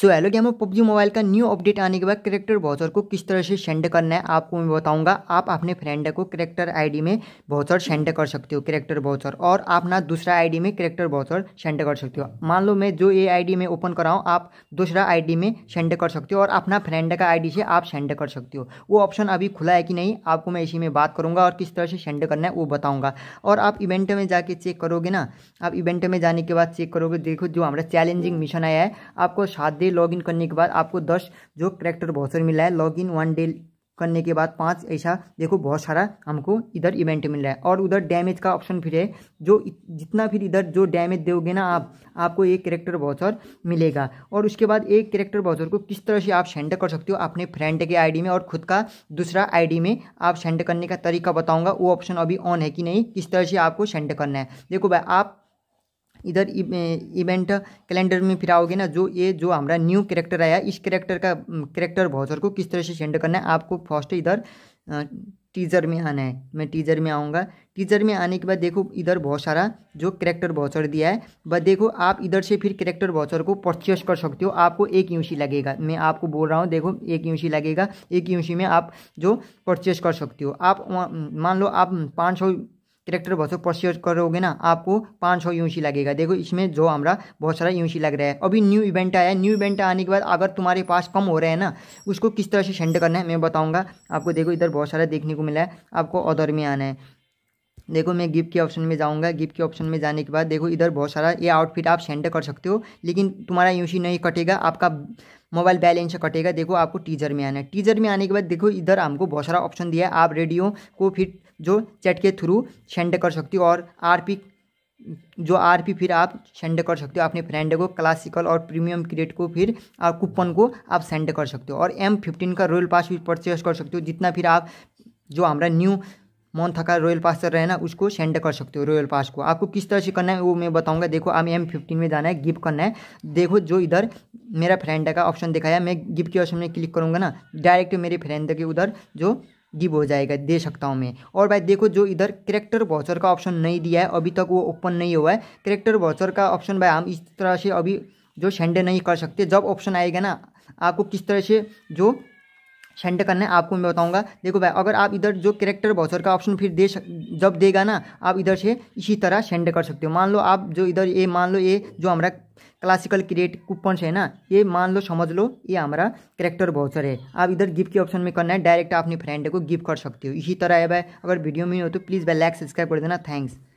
सो hello gamer PUBG mobile का new update आने के बाद करेक्टर बॉसर को किस तरह से सेंड करना है आपको मैं बताऊंगा आप अपने फ्रेंड को करेक्टर आईडी में बॉसर सेंड कर सकते हो करेक्टर बॉसर और आप ना दूसरा आईडी में करेक्टर बॉसर सेंड कर सकते हो मान लो मैं जो ये आईडी में ओपन कराऊँ आप दूसरा आई में सेंड कर सकते हो और अपना फ्रेंड का आई से आप सेंड कर सकते हो वो ऑप्शन अभी खुला है कि नहीं आपको मैं इसी में बात करूँगा और किस तरह से सेंड करना है वो बताऊँगा और आप इवेंट में जाके चेक करोगे ना आप इवेंट में जाने के बाद चेक करोगे देखो जो हमारा चैलेंजिंग मिशन आया है आपको सात डे लॉगिन करने के बाद आपको दस जो करेक्टर बहुत मिला है लॉगिन वन डे करने के बाद पांच ऐसा देखो बहुत सारा हमको इधर इवेंट मिल रहा है और उधर डैमेज का ऑप्शन फिर है जो जितना फिर इधर जो डैमेज दोगे ना आप आपको एक करेक्टर वाचर मिलेगा और उसके बाद एक करेक्टर वाचर को किस तरह से आप सेंड कर सकते हो अपने फ्रेंड के आईडी में और खुद का दूसरा आईडी में आप सेंड करने का तरीका बताऊँगा वो ऑप्शन अभी ऑन है कि नहीं किस तरह से आपको सेंड करना है देखो भाई आप इधर इवेंट कैलेंडर में फिर आओगे ना जो ये जो हमारा न्यू करेक्टर आया इस करेक्टर का कैरेक्टर भाउचर को किस तरह से सेंड करना है आपको फर्स्ट इधर टीजर में आना है मैं टीजर में आऊँगा टीजर में आने के बाद देखो इधर बहुत सारा जो करेक्टर वाचर दिया है वह देखो आप इधर से फिर करेक्टर वाचर को परचेस कर सकते हो आपको एक यूसी लगेगा मैं आपको बोल रहा हूँ देखो एक यूसी लगेगा एक यूसी में आप जो परचेस कर सकते हो आप मान लो आप पाँच सौ करेक्टर भसो परस्योर करोगे ना आपको पाँच सौ यूसी लगेगा देखो इसमें जो हमारा बहुत सारा यूसी लग रहा है अभी न्यू इवेंट आया है न्यू इवेंट आने के बाद अगर तुम्हारे पास कम हो रहे हैं ना उसको किस तरह से सेंड करना है मैं बताऊँगा आपको देखो इधर बहुत सारा देखने को मिला है आपको अदर में आना है देखो मैं गिफ्ट के ऑप्शन में जाऊँगा गिफ्ट के ऑप्शन में जाने के बाद देखो इधर बहुत सारा ये आउटफिट आप सेंड कर सकते हो लेकिन तुम्हारा यूसी नहीं कटेगा आपका मोबाइल बैलेंस कटेगा देखो आपको टीजर में आना है टीजर में आने के बाद देखो इधर हमको बहुत सारा ऑप्शन दिया है आप रेडियो को फिर जो चैट के थ्रू सेंड कर सकते हो और आर जो आर पी फिर आप सेंड कर सकते हो अपने फ्रेंड को क्लासिकल और प्रीमियम क्रेड को फिर आप कूपन को आप सेंड कर सकते हो और एम फिफ्टीन का रोयल पास भी परचेज कर सकते हो जितना फिर आप जो हमारा न्यू मौन थका रॉयल पास चल रहे ना उसको सेंड कर सकते हो रॉयल पास को आपको किस तरह से करना है वो मैं बताऊंगा देखो हम एम फिफ्टीन में जाना है गिफ्ट करना है देखो जो इधर मेरा फ्रेंड का ऑप्शन दिखाया मैं गिफ्ट के ऑप्शन में क्लिक करूँगा ना डायरेक्ट मेरे फ्रेंड के उधर जो गिव हो जाएगा दे सकता हूँ मैं और भाई देखो जो इधर करेक्टर वाउचर का ऑप्शन नहीं दिया है अभी तक वो ओपन नहीं हुआ है करेक्टर वाउचर का ऑप्शन भाई हम इस तरह से अभी जो सेंड नहीं कर सकते जब ऑप्शन आएगा ना आपको किस तरह से जो सेंड करना है आपको मैं बताऊंगा देखो भाई अगर आप इधर जो करेक्टर बॉसर का ऑप्शन फिर दे जब देगा ना आप इधर से इसी तरह सेंड कर सकते हो मान लो आप जो इधर ये मान लो ये जो हमारा क्लासिकल क्रिएट कूपन है ना ये मान लो समझ लो ये हमारा करेक्टर बाउचर है आप इधर गिफ्ट के ऑप्शन में करना है डायरेक्ट आप अपने फ्रेंड को गिफ्ट कर सकते हो इसी तरह है भाई अगर वीडियो में हो तो प्लीज़ भाई लाइक सब्सक्राइब कर देना थैंक्स